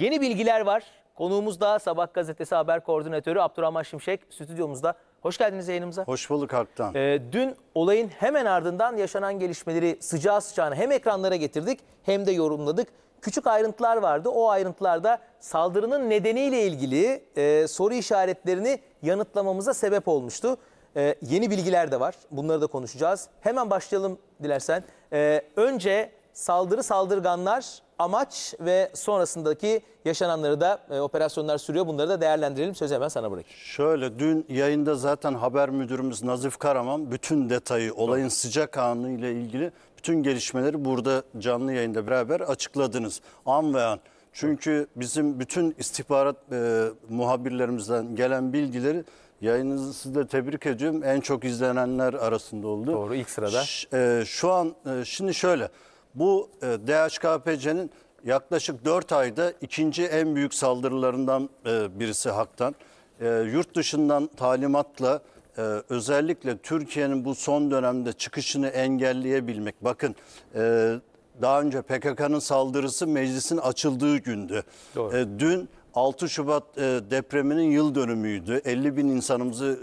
Yeni bilgiler var. Konuğumuz da Sabah Gazetesi Haber Koordinatörü Abdurrahman Şimşek stüdyomuzda. Hoş geldiniz yayınımıza. Hoş bulduk Alptan. Ee, dün olayın hemen ardından yaşanan gelişmeleri sıcağı sıcağına hem ekranlara getirdik hem de yorumladık. Küçük ayrıntılar vardı. O ayrıntılarda saldırının nedeniyle ilgili e, soru işaretlerini yanıtlamamıza sebep olmuştu. E, yeni bilgiler de var. Bunları da konuşacağız. Hemen başlayalım dilersen. E, önce saldırı saldırganlar amaç ve sonrasındaki yaşananları da e, operasyonlar sürüyor. Bunları da değerlendirelim. Sözü hemen sana bırakayım. Şöyle dün yayında zaten haber müdürümüz Nazif Karaman bütün detayı olayın Doğru. sıcak anı ile ilgili bütün gelişmeleri burada canlı yayında beraber açıkladınız. An ve an. Çünkü bizim bütün istihbarat e, muhabirlerimizden gelen bilgileri Yayınınızı size tebrik ediyorum. En çok izlenenler arasında oldu. Doğru ilk sırada. Ş e, şu an e, şimdi şöyle bu e, DHKPC'nin yaklaşık 4 ayda ikinci en büyük saldırılarından e, birisi haktan. E, yurt dışından talimatla e, özellikle Türkiye'nin bu son dönemde çıkışını engelleyebilmek. Bakın daha önce PKK'nın saldırısı meclisin açıldığı gündü. Doğru. dün 6 Şubat depreminin yıl dönümüydü. 50 bin insanımızı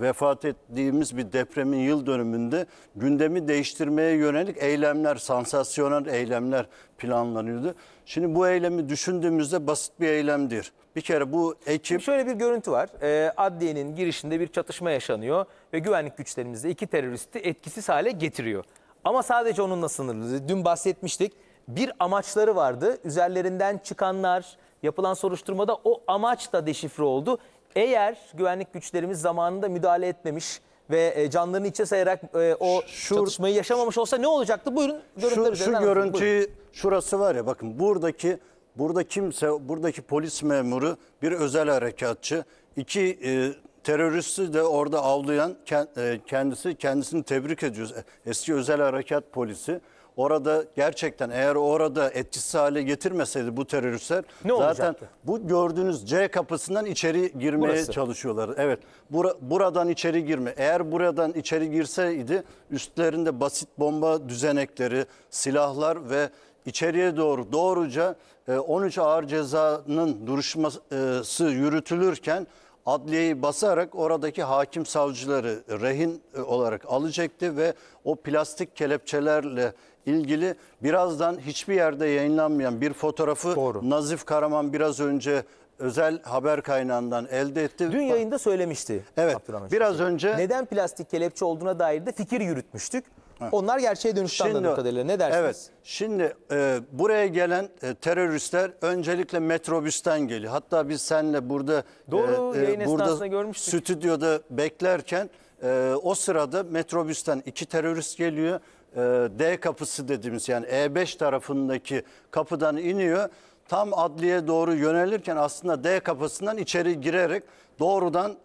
vefat ettiğimiz bir depremin yıl dönümünde gündemi değiştirmeye yönelik eylemler, sansasyonel eylemler planlanıyordu. Şimdi bu eylemi düşündüğümüzde basit bir eylemdir. Bir kere bu ekip... Şimdi şöyle bir görüntü var. E, adliyenin girişinde bir çatışma yaşanıyor ve güvenlik güçlerimiz de iki teröristi etkisiz hale getiriyor. Ama sadece onunla sınırlı. Dün bahsetmiştik. Bir amaçları vardı. Üzerlerinden çıkanlar, yapılan soruşturmada o amaç da deşifre oldu. Eğer güvenlik güçlerimiz zamanında müdahale etmemiş ve e, canlarını içe sayarak e, o şu, çatışmayı yaşamamış olsa ne olacaktı? Buyurun görüntüler Şu, şu görüntüyü şurası var ya bakın buradaki burada kimse buradaki polis memuru bir özel harekatçı iki e, teröristi de orada avlayan e, kendisi kendisini tebrik ediyoruz. E, eski özel harekat polisi. Orada gerçekten eğer orada etkisiz hale getirmeseydi bu teröristler ne zaten olacaktı? bu gördüğünüz C kapısından içeri girmeye Burası. çalışıyorlar. Evet. Bura, buradan içeri girme. Eğer buradan içeri girseydi üstlerinde basit bomba düzenekleri, silahlar ve içeriye doğru doğruca 13 e, ağır cezanın duruşması e, yürütülürken adliyeyi basarak oradaki hakim savcıları rehin e, olarak alacaktı ve o plastik kelepçelerle ilgili birazdan hiçbir yerde yayınlanmayan bir fotoğrafı Doğru. Nazif Karaman biraz önce özel haber kaynağından elde etti. Dün yayında söylemişti. Evet. Biraz önce neden plastik kelepçe olduğuna dair de fikir yürütmüştük. Ha. Onlar gerçeğe dönüştü şimdi, kadarıyla. Ne dersiniz? Evet. Şimdi e, buraya gelen e, teröristler öncelikle metrobüsten geliyor. Hatta biz senle burada e, Doğru, e, e, burada görmüştük. stüdyoda beklerken e, o sırada metrobüsten iki terörist geliyor ee, D kapısı dediğimiz yani E5 tarafındaki kapıdan iniyor. Tam adliye doğru yönelirken aslında D kapısından içeri girerek doğrudan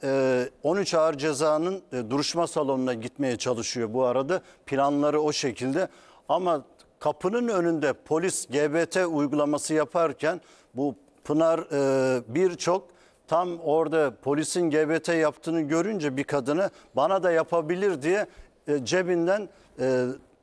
13 e, ağır cezanın e, duruşma salonuna gitmeye çalışıyor bu arada. Planları o şekilde ama kapının önünde polis GBT uygulaması yaparken bu Pınar e, birçok tam orada polisin GBT yaptığını görünce bir kadını bana da yapabilir diye cebinden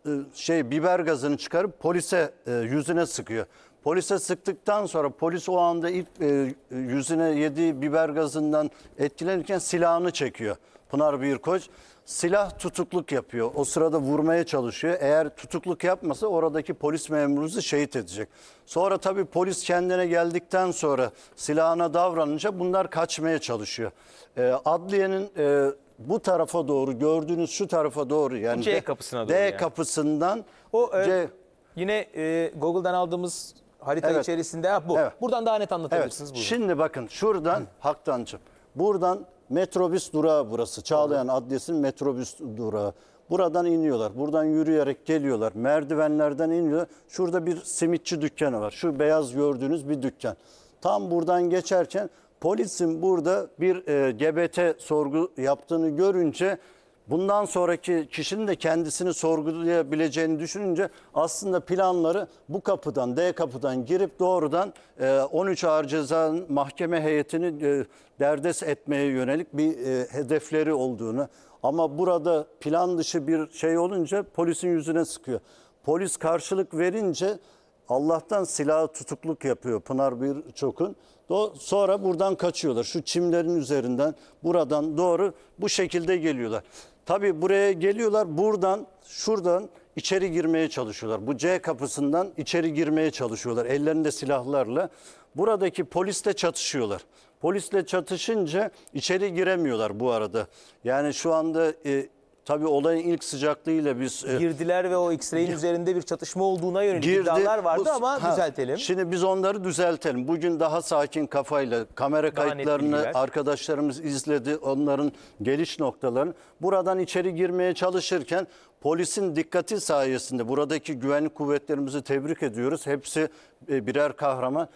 e, şey biber gazını çıkarıp polise e, yüzüne sıkıyor. Polise sıktıktan sonra polis o anda ilk e, yüzüne yediği biber gazından etkilenirken silahını çekiyor. Pınar Büyükoç silah tutukluk yapıyor. O sırada vurmaya çalışıyor. Eğer tutukluk yapmasa oradaki polis memurunuzu şehit edecek. Sonra tabii polis kendine geldikten sonra silahına davranınca bunlar kaçmaya çalışıyor. E, adliyenin e, bu tarafa doğru gördüğünüz şu tarafa doğru yani C kapısına doğru D yani. kapısından O e, C yine e, Google'dan aldığımız harita Evet. içerisinde ha, bu. Evet. Buradan daha net anlatabilirsiniz bunu. Şimdi bakın şuradan Haktancım. Buradan metrobüs durağı burası. Çağlayan Adliyesi'nin metrobüs durağı. Buradan iniyorlar. Buradan yürüyerek geliyorlar. Merdivenlerden iniyor, Şurada bir simitçi dükkanı var. Şu beyaz gördüğünüz bir dükkan. Tam buradan geçerken Polisin burada bir e, GBT sorgu yaptığını görünce bundan sonraki kişinin de kendisini sorgulayabileceğini düşününce aslında planları bu kapıdan D kapıdan girip doğrudan 13 e, Ağır Ceza Mahkeme heyetini e, derdest etmeye yönelik bir e, hedefleri olduğunu ama burada plan dışı bir şey olunca polisin yüzüne sıkıyor. Polis karşılık verince Allah'tan silahı tutukluk yapıyor Pınar Birçok'un. Sonra buradan kaçıyorlar. Şu çimlerin üzerinden buradan doğru bu şekilde geliyorlar. Tabii buraya geliyorlar buradan şuradan içeri girmeye çalışıyorlar. Bu C kapısından içeri girmeye çalışıyorlar ellerinde silahlarla. Buradaki polisle çatışıyorlar. Polisle çatışınca içeri giremiyorlar bu arada. Yani şu anda e, Tabii olayın ilk sıcaklığıyla biz... E, Girdiler ve o X-ray'in üzerinde bir çatışma olduğuna yönelik girdi, iddialar vardı bu, ama ha, düzeltelim. Şimdi biz onları düzeltelim. Bugün daha sakin kafayla kamera daha kayıtlarını arkadaşlarımız izledi. Onların geliş noktalarını. Buradan içeri girmeye çalışırken polisin dikkati sayesinde buradaki güvenlik kuvvetlerimizi tebrik ediyoruz. Hepsi e, birer kahraman.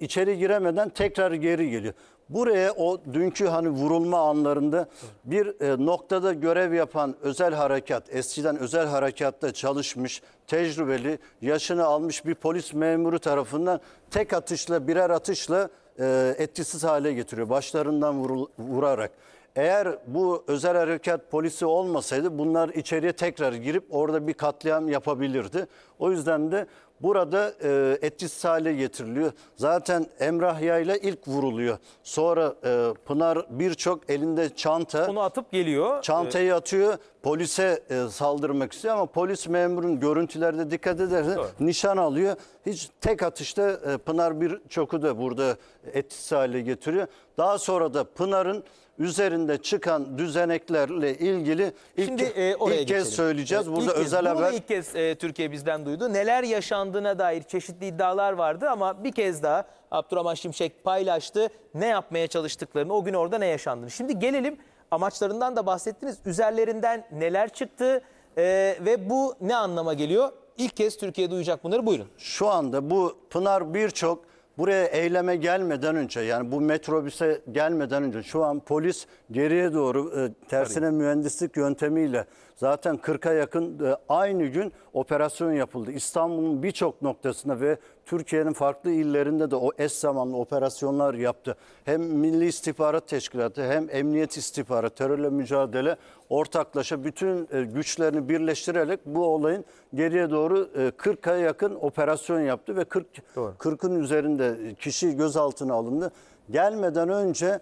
İçeri giremeden tekrar geri geliyor. Buraya o dünkü hani vurulma anlarında bir e, noktada görev yapan özel harekat, eskiden özel harekatta çalışmış, tecrübeli, yaşını almış bir polis memuru tarafından tek atışla, birer atışla e, etkisiz hale getiriyor. Başlarından vurul, vurarak. Eğer bu özel harekat polisi olmasaydı bunlar içeriye tekrar girip orada bir katliam yapabilirdi. O yüzden de burada e, etkisiz hale getiriliyor. Zaten Emrah Yayla ilk vuruluyor. Sonra e, Pınar birçok elinde çanta. Onu atıp geliyor. Çantayı e, atıyor. Polise e, saldırmak istiyor ama polis memurun görüntülerde dikkat ederse nişan alıyor. Hiç tek atışta e, Pınar birçoku da burada etkisiz hale getiriyor. Daha sonra da Pınar'ın üzerinde çıkan düzeneklerle ilgili ilk, Şimdi, e, oraya ilk kez söyleyeceğiz. Evet, Burada ilk özel kez, haber. ilk kez e, Türkiye bizden duydu. Neler yaşandığına dair çeşitli iddialar vardı ama bir kez daha Abdurrahman Şimşek paylaştı. Ne yapmaya çalıştıklarını, o gün orada ne yaşandığını. Şimdi gelelim amaçlarından da bahsettiniz. Üzerlerinden neler çıktı e, ve bu ne anlama geliyor? İlk kez Türkiye duyacak bunları. Buyurun. Şu anda bu Pınar birçok buraya eyleme gelmeden önce yani bu metrobüse gelmeden önce şu an polis geriye doğru e, tersine mühendislik yöntemiyle Zaten 40'a yakın e, aynı gün operasyon yapıldı. İstanbul'un birçok noktasında ve Türkiye'nin farklı illerinde de o eş zamanlı operasyonlar yaptı. Hem Milli İstihbarat Teşkilatı hem Emniyet İstihbaratı terörle mücadele ortaklaşa bütün e, güçlerini birleştirerek bu olayın geriye doğru 40'a e, yakın operasyon yaptı ve 40 40'ın üzerinde kişi gözaltına alındı. Gelmeden önce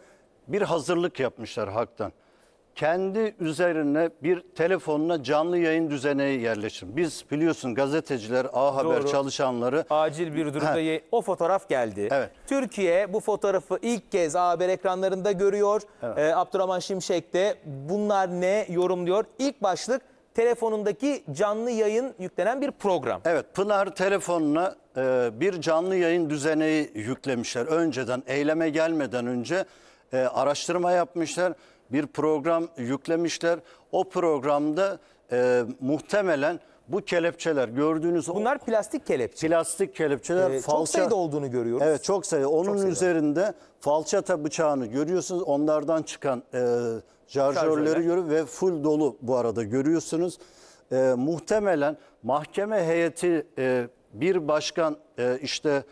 bir hazırlık yapmışlar halktan kendi üzerine bir telefonla canlı yayın düzeneği yerleştirin. Biz biliyorsun gazeteciler, A Haber Doğru. çalışanları... Acil bir durumda ye- o fotoğraf geldi. Evet. Türkiye bu fotoğrafı ilk kez A Haber ekranlarında görüyor. Evet. Ee, Abdurrahman Şimşek de bunlar ne yorumluyor? İlk başlık telefonundaki canlı yayın yüklenen bir program. Evet Pınar telefonuna e, bir canlı yayın düzeneği yüklemişler. Önceden eyleme gelmeden önce e, araştırma yapmışlar bir program yüklemişler. O programda e, muhtemelen bu kelepçeler gördüğünüz Bunlar plastik kelepçe. plastik kelepçeler Ee, Çok sayıda olduğunu görüyoruz. Evet çok sayıda. Onun sayıda. üzerinde falçata bıçağını görüyorsunuz. Onlardan çıkan e, Şarjörler. jarjörleri görüyor ve full dolu bu arada görüyorsunuz. E, muhtemelen mahkeme heyeti e, bir başkan e, işte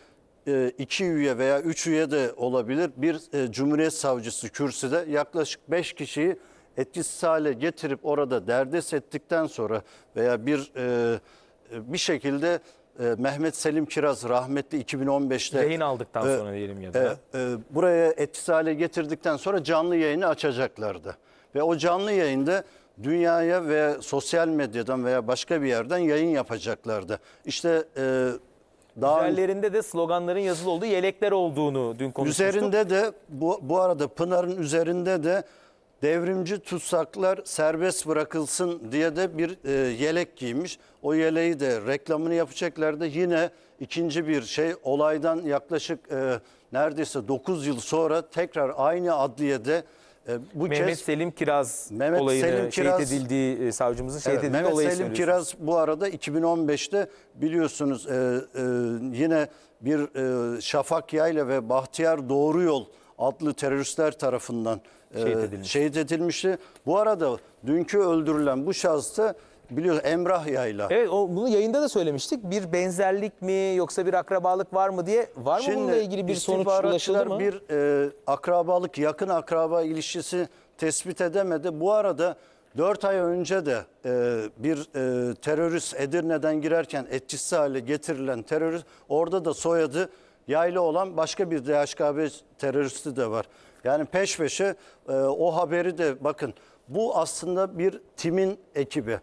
e, iki üye veya üç üye de olabilir bir e, Cumhuriyet Savcısı kürsüde yaklaşık beş kişiyi etkisiz hale getirip orada derdest ettikten sonra veya bir e, bir şekilde Mehmet Selim Kiraz rahmetli 2015'te yayın aldıktan e, sonra diyelim ya da e, e, buraya etkisiz hale getirdikten sonra canlı yayını açacaklardı. Ve o canlı yayında dünyaya ve sosyal medyadan veya başka bir yerden yayın yapacaklardı. İşte e, daha Üzerlerinde de sloganların yazılı olduğu yelekler olduğunu dün konuşmuştuk. üzerinde de bu, bu arada Pınar'ın üzerinde de devrimci tutsaklar serbest bırakılsın diye de bir e, yelek giymiş. O yeleği de reklamını yapacaklardı. Yine ikinci bir şey olaydan yaklaşık e, neredeyse 9 yıl sonra tekrar aynı adliyede e, bu Mehmet kez, Selim Kiraz Mehmet olayını Selim Kiraz, şehit edildiği e, savcımızın şehit evet, Mehmet olayı Selim Kiraz bu arada 2015'te biliyorsunuz e, e, yine bir e, Şafak Yayla ve Bahtiyar Doğru Yol adlı teröristler tarafından e, şehit edilmişti. şehit edilmişti. Bu arada dünkü öldürülen bu şahıs da Biliyoruz Emrah Yayla. Evet o, bunu yayında da söylemiştik. Bir benzerlik mi yoksa bir akrabalık var mı diye var mı bununla ilgili bir sonuç ulaşıldı mı? bir e, akrabalık, yakın akraba ilişkisi tespit edemedi. Bu arada 4 ay önce de e, bir e, terörist Edirne'den girerken etkisiz hale getirilen terörist orada da soyadı yaylı olan başka bir DHKB teröristi de var. Yani peş peşe e, o haberi de bakın bu aslında bir timin ekibi.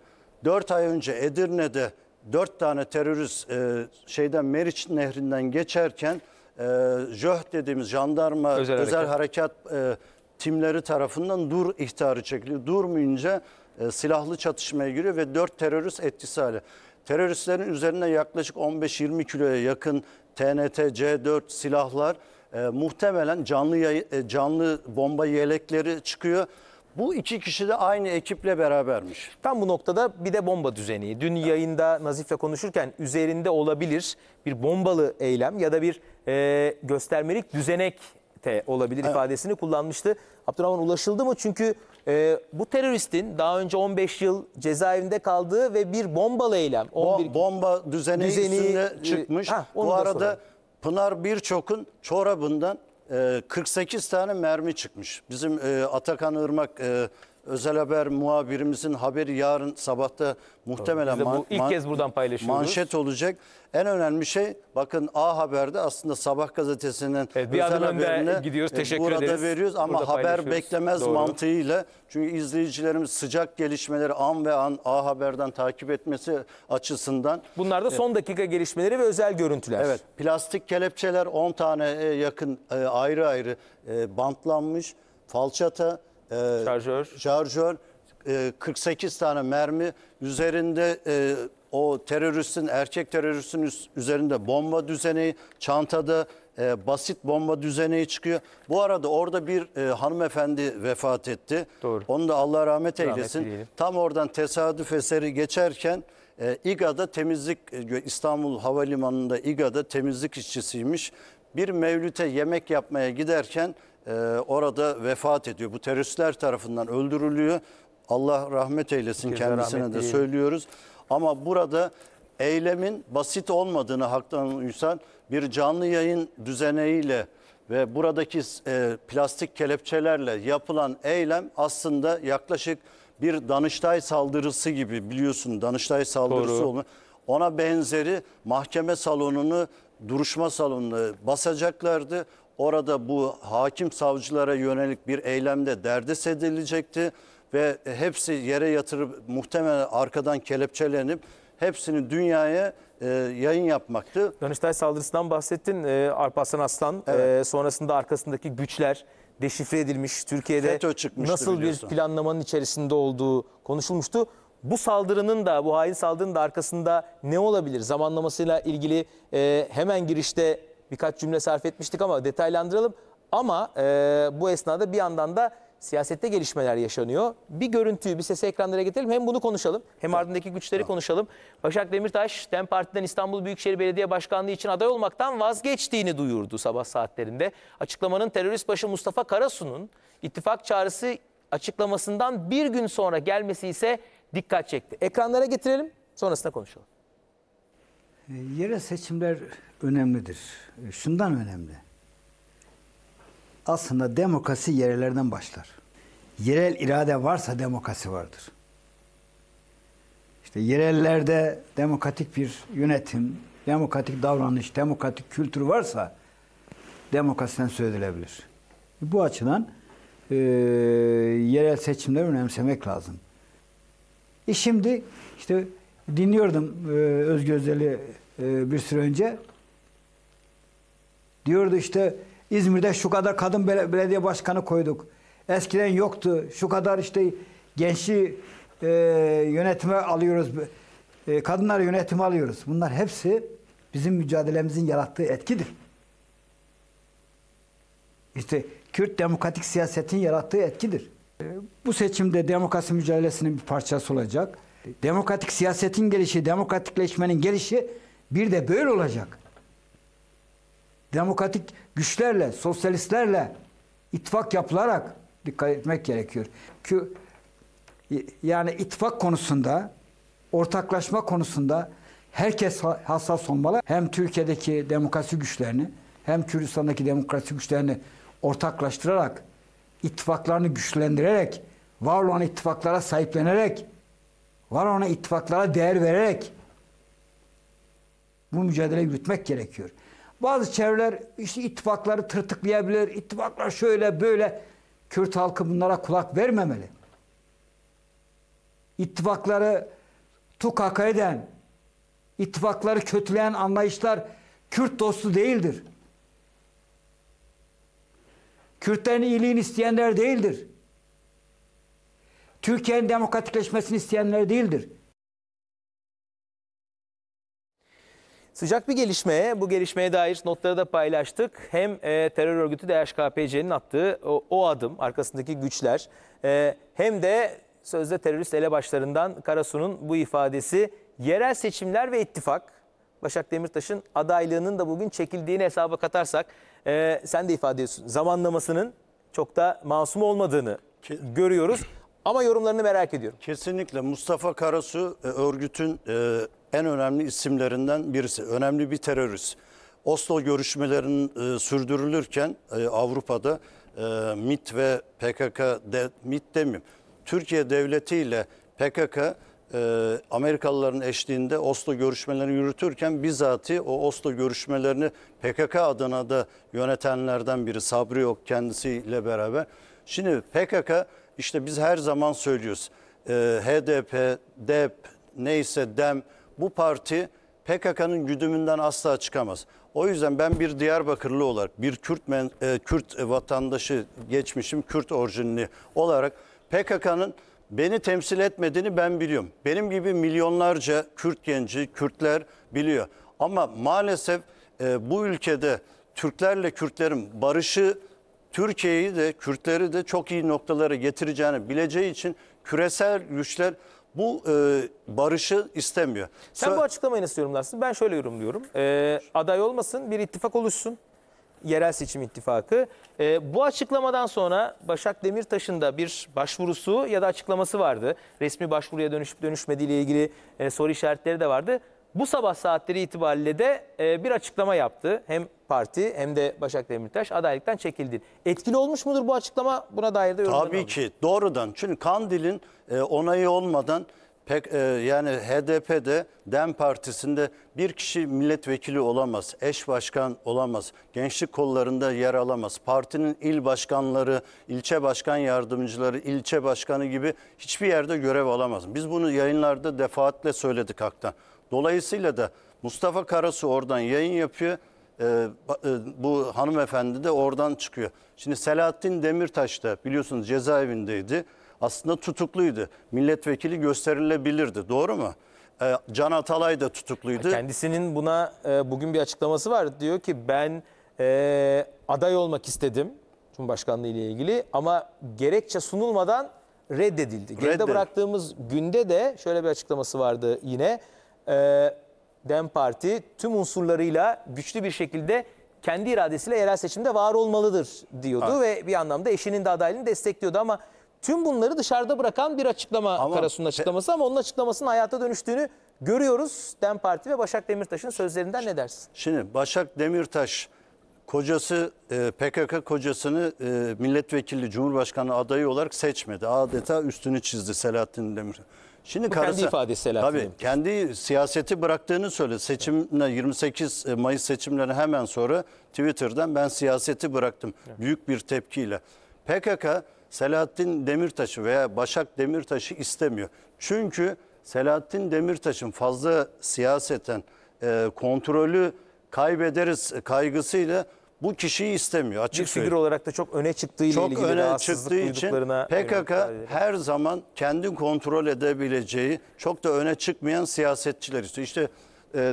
4 ay önce Edirne'de 4 tane terörist e, şeyden Meriç Nehri'nden geçerken e, JÖH dediğimiz jandarma özel, özel harekat, harekat e, timleri tarafından dur ihtarı çekiliyor. Durmayınca e, silahlı çatışmaya giriyor ve 4 terörist etkisi hali. Teröristlerin üzerine yaklaşık 15-20 kiloya yakın TNT, C4 silahlar e, muhtemelen canlı e, canlı bomba yelekleri çıkıyor. Bu iki kişi de aynı ekiple berabermiş. Tam bu noktada bir de bomba düzeni. Dün evet. yayında Nazif'le konuşurken üzerinde olabilir bir bombalı eylem ya da bir e, göstermelik düzenek de olabilir evet. ifadesini kullanmıştı. Abdurrahman ulaşıldı mı? Çünkü e, bu teröristin daha önce 15 yıl cezaevinde kaldığı ve bir bombalı eylem. 11... Bo bomba düzeni, düzeni üstüne e, çıkmış. E, ha, bu arada sorayım. Pınar birçokun çorabından 48 ee, tane mermi çıkmış. Bizim e, Atakan Irmak e, özel haber muhabirimizin haberi yarın sabahta muhtemelen Biz de bu ilk kez buradan paylaşıyoruz. manşet olacak. En önemli şey bakın A Haber'de aslında Sabah gazetesinin evet, bir özel adım haberini e, gidiyoruz. Teşekkür burada ederiz. veriyoruz ama Burada haber beklemez Doğru. mantığıyla çünkü izleyicilerimiz sıcak gelişmeleri an ve an A Haber'den takip etmesi açısından Bunlar da e, son dakika gelişmeleri ve özel görüntüler. Evet, plastik kelepçeler 10 tane e, yakın ayrı ayrı e, bantlanmış. Falçata e, şarjör, şarjör e, 48 tane mermi üzerinde e, o teröristin erkek teröristin üzerinde bomba düzeneği çantada e, basit bomba düzeneği çıkıyor. Bu arada orada bir e, hanımefendi vefat etti. Doğru. Onu da Allah rahmet eylesin. Rahmet Tam oradan tesadüf eseri geçerken e, İGA'da temizlik e, İstanbul Havalimanı'nda İGA'da temizlik işçisiymiş. Bir mevlüte yemek yapmaya giderken e, orada vefat ediyor. Bu teröristler tarafından öldürülüyor. Allah rahmet eylesin Kez kendisine rahmet de söylüyoruz. Ama burada eylemin basit olmadığını Haktan Ünsal bir canlı yayın düzeneğiyle ve buradaki e, plastik kelepçelerle yapılan eylem aslında yaklaşık bir Danıştay saldırısı gibi biliyorsun Danıştay saldırısı Doğru. olma. Ona benzeri mahkeme salonunu duruşma salonunu basacaklardı orada bu hakim savcılara yönelik bir eylemde derdest edilecekti ve hepsi yere yatırıp muhtemelen arkadan kelepçelenip hepsini dünyaya e, yayın yapmaktı. Danıştay saldırısından bahsettin e, Alparslan Aslan. Evet. E, sonrasında arkasındaki güçler deşifre edilmiş. Türkiye'de nasıl biliyorsun. bir planlamanın içerisinde olduğu konuşulmuştu. Bu saldırının da bu hain saldırının da arkasında ne olabilir? Zamanlamasıyla ilgili e, hemen girişte birkaç cümle sarf etmiştik ama detaylandıralım. Ama e, bu esnada bir yandan da siyasette gelişmeler yaşanıyor. Bir görüntüyü bir sesi ekranlara getirelim. Hem bunu konuşalım hem tamam. ardındaki güçleri tamam. konuşalım. Başak Demirtaş, DEM Parti'den İstanbul Büyükşehir Belediye Başkanlığı için aday olmaktan vazgeçtiğini duyurdu sabah saatlerinde. Açıklamanın terörist başı Mustafa Karasu'nun ittifak çağrısı açıklamasından bir gün sonra gelmesi ise dikkat çekti. Ekranlara getirelim sonrasında konuşalım. E, yerel seçimler önemlidir. E, şundan önemli. Aslında demokrasi yerlerden başlar. Yerel irade varsa demokrasi vardır. İşte yerellerde demokratik bir yönetim, demokratik davranış, demokratik kültür varsa demokrasiden söz edilebilir. Bu açıdan e, yerel seçimleri önemsemek lazım. E şimdi işte dinliyordum e, Özgü Özel'i e, bir süre önce. Diyordu işte İzmir'de şu kadar kadın belediye başkanı koyduk. Eskiden yoktu. Şu kadar işte gençli e, yönetime alıyoruz. E, kadınlar yönetimi alıyoruz. Bunlar hepsi bizim mücadelemizin yarattığı etkidir. İşte Kürt demokratik siyasetin yarattığı etkidir. E, bu seçimde demokrasi mücadelesinin bir parçası olacak. Demokratik siyasetin gelişi, demokratikleşmenin gelişi bir de böyle olacak. Demokratik güçlerle, sosyalistlerle ittifak yapılarak dikkat etmek gerekiyor. Ki yani ittifak konusunda, ortaklaşma konusunda herkes hassas olmalı. Hem Türkiye'deki demokrasi güçlerini hem Kürdistan'daki demokrasi güçlerini ortaklaştırarak, ittifaklarını güçlendirerek, var olan ittifaklara sahiplenerek var ona ittifaklara değer vererek bu mücadeleyi yürütmek gerekiyor. Bazı çevreler işte ittifakları tırtıklayabilir, ittifaklar şöyle böyle. Kürt halkı bunlara kulak vermemeli. İttifakları tukaka eden, ittifakları kötüleyen anlayışlar Kürt dostu değildir. Kürtlerin iyiliğini isteyenler değildir. Türkiye'nin demokratikleşmesini isteyenler değildir. Sıcak bir gelişme, bu gelişmeye dair notları da paylaştık. Hem e, terör örgütü DHKPC'nin attığı o, o adım, arkasındaki güçler, e, hem de sözde terörist elebaşlarından Karasu'nun bu ifadesi, yerel seçimler ve ittifak, Başak Demirtaş'ın adaylığının da bugün çekildiğini hesaba katarsak, e, sen de ifade ediyorsun, zamanlamasının çok da masum olmadığını görüyoruz. Ama yorumlarını merak ediyorum. Kesinlikle Mustafa Karasu e, örgütün e, en önemli isimlerinden birisi. Önemli bir terörist. Oslo görüşmelerinin e, sürdürülürken Avrupa'da MIT ve PKK, MIT demeyeyim, Türkiye devletiyle PKK e, Amerikalıların eşliğinde Oslo görüşmelerini yürütürken bizatihi o Oslo görüşmelerini PKK adına da yönetenlerden biri Sabri Yok kendisiyle beraber. Şimdi PKK işte biz her zaman söylüyoruz e, HDP, DEP neyse DEM bu parti PKK'nın güdümünden asla çıkamaz. O yüzden ben bir Diyarbakırlı olarak, bir Kürt men, e, Kürt vatandaşı geçmişim, Kürt orijinli olarak PKK'nın Beni temsil etmediğini ben biliyorum. Benim gibi milyonlarca Kürt genci, Kürtler biliyor. Ama maalesef e, bu ülkede Türklerle Kürtlerin barışı Türkiye'yi de Kürtleri de çok iyi noktalara getireceğini bileceği için küresel güçler bu e, barışı istemiyor. Sen Sö bu açıklamayı nasıl yorumlarsın? Ben şöyle yorumluyorum. E, aday olmasın, bir ittifak oluşsun. Yerel Seçim İttifakı. E, bu açıklamadan sonra Başak Demirtaş'ın da bir başvurusu ya da açıklaması vardı. Resmi başvuruya dönüşüp dönüşmediğiyle ilgili e, soru işaretleri de vardı. Bu sabah saatleri itibariyle de e, bir açıklama yaptı. Hem parti hem de Başak Demirtaş adaylıktan çekildi. Etkili olmuş mudur bu açıklama? Buna dair de yorumlar Tabii olmuş. ki doğrudan. Çünkü Kandil'in e, onayı olmadan Pek, e, yani HDP'de DEM Partisi'nde bir kişi milletvekili olamaz, eş başkan olamaz, gençlik kollarında yer alamaz. Partinin il başkanları, ilçe başkan yardımcıları, ilçe başkanı gibi hiçbir yerde görev alamaz. Biz bunu yayınlarda defaatle söyledik Haktan. Dolayısıyla da Mustafa Karasu oradan yayın yapıyor. e, e bu hanımefendi de oradan çıkıyor. Şimdi Selahattin Demirtaş da biliyorsunuz cezaevindeydi aslında tutukluydu. Milletvekili gösterilebilirdi. Doğru mu? E, Can Atalay da tutukluydu. Kendisinin buna e, bugün bir açıklaması var. Diyor ki ben e, aday olmak istedim Cumhurbaşkanlığı ile ilgili ama gerekçe sunulmadan reddedildi. Geride Reddedildi. bıraktığımız günde de şöyle bir açıklaması vardı yine. E, DEM Parti tüm unsurlarıyla güçlü bir şekilde kendi iradesiyle yerel seçimde var olmalıdır diyordu evet. ve bir anlamda eşinin de adaylığını destekliyordu ama Tüm bunları dışarıda bırakan bir açıklama ama, Karasun'un açıklaması ama onun açıklamasının hayata dönüştüğünü görüyoruz. DEM Parti ve Başak Demirtaş'ın sözlerinden ne dersin? Şimdi Başak Demirtaş kocası e, PKK kocasını e, milletvekili cumhurbaşkanı adayı olarak seçmedi. Adeta üstünü çizdi Selahattin Demirtaş. Şimdi Bu karısı, kendi ifadesi Selahattin Tabii Demirtaş. kendi siyaseti bıraktığını söyle. Seçimle 28 e, Mayıs seçimlerine hemen sonra Twitter'dan ben siyaseti bıraktım. Büyük bir tepkiyle. PKK Selahattin Demirtaş'ı veya Başak Demirtaş'ı istemiyor. Çünkü Selahattin Demirtaş'ın fazla siyaseten e, kontrolü kaybederiz kaygısıyla bu kişiyi istemiyor açık Bir figür olarak da çok öne çıktığı ile çok ilgili öne çıktığı için PKK her zaman kendi kontrol edebileceği çok da öne çıkmayan siyasetçiler istiyor. İşte e,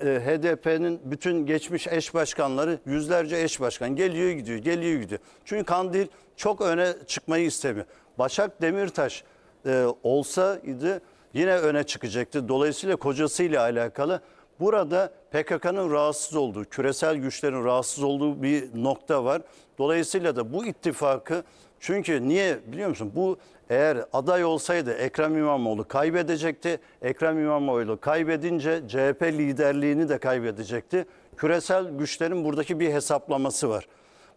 e, HDP'nin bütün geçmiş eş başkanları yüzlerce eş başkan geliyor gidiyor geliyor gidiyor. Çünkü Kandil çok öne çıkmayı istemiyor. Başak Demirtaş e, olsaydı yine öne çıkacaktı. Dolayısıyla kocasıyla alakalı burada PKK'nın rahatsız olduğu, küresel güçlerin rahatsız olduğu bir nokta var. Dolayısıyla da bu ittifakı çünkü niye biliyor musun? Bu eğer aday olsaydı Ekrem İmamoğlu kaybedecekti. Ekrem İmamoğlu kaybedince CHP liderliğini de kaybedecekti. Küresel güçlerin buradaki bir hesaplaması var.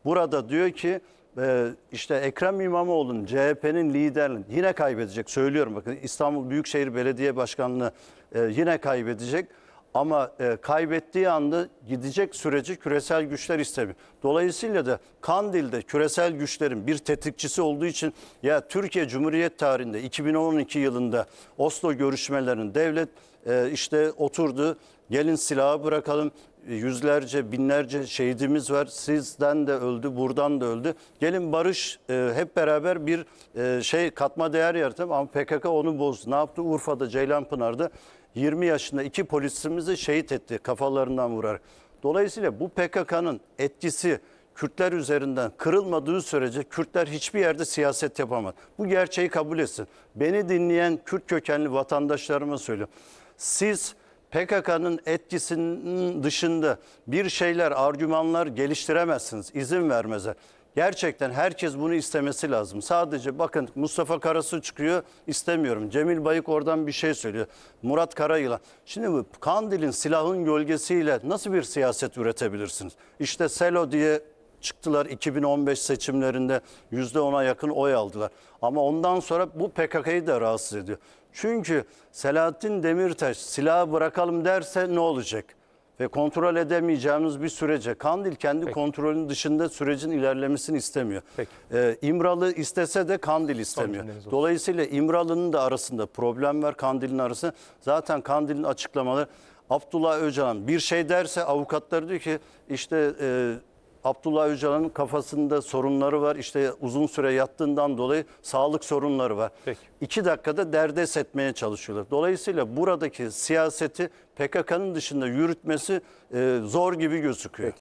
Burada diyor ki e, işte Ekrem İmamoğlu'nun CHP'nin liderliğini yine kaybedecek. Söylüyorum bakın İstanbul Büyükşehir Belediye Başkanlığı e, yine kaybedecek. Ama e, kaybettiği anda gidecek süreci küresel güçler istemiyor. Dolayısıyla da Kandil'de küresel güçlerin bir tetikçisi olduğu için ya Türkiye Cumhuriyet tarihinde 2012 yılında Oslo görüşmelerinin devlet e, işte oturdu gelin silahı bırakalım e, yüzlerce, binlerce şehidimiz var. Sizden de öldü, buradan da öldü. Gelin barış e, hep beraber bir e, şey katma değer yaratalım ama PKK onu bozdu. Ne yaptı? Urfa'da, Ceylanpınar'da 20 yaşında iki polisimizi şehit etti kafalarından vurarak. Dolayısıyla bu PKK'nın etkisi Kürtler üzerinden kırılmadığı sürece Kürtler hiçbir yerde siyaset yapamaz. Bu gerçeği kabul etsin. Beni dinleyen Kürt kökenli vatandaşlarıma söylüyorum. Siz PKK'nın etkisinin dışında bir şeyler, argümanlar geliştiremezsiniz. izin vermezler. Gerçekten herkes bunu istemesi lazım. Sadece bakın Mustafa Karasu çıkıyor istemiyorum. Cemil Bayık oradan bir şey söylüyor. Murat Karayılan. Şimdi bu Kandil'in silahın gölgesiyle nasıl bir siyaset üretebilirsiniz? İşte Selo diye çıktılar 2015 seçimlerinde %10'a yakın oy aldılar. Ama ondan sonra bu PKK'yı da rahatsız ediyor. Çünkü Selahattin Demirtaş silahı bırakalım derse ne olacak? Ve kontrol edemeyeceğimiz bir sürece Kandil kendi Peki. kontrolünün dışında sürecin ilerlemesini istemiyor. Peki. Ee, İmralı istese de Kandil istemiyor. Dolayısıyla İmralı'nın da arasında problem var Kandil'in arasında. Zaten Kandil'in açıklamaları Abdullah Öcalan bir şey derse avukatları diyor ki işte... E, Abdullah Öcalan'ın kafasında sorunları var. İşte uzun süre yattığından dolayı sağlık sorunları var. Peki. İki dakikada derdest etmeye çalışıyorlar. Dolayısıyla buradaki siyaseti PKK'nın dışında yürütmesi e, zor gibi gözüküyor. Peki.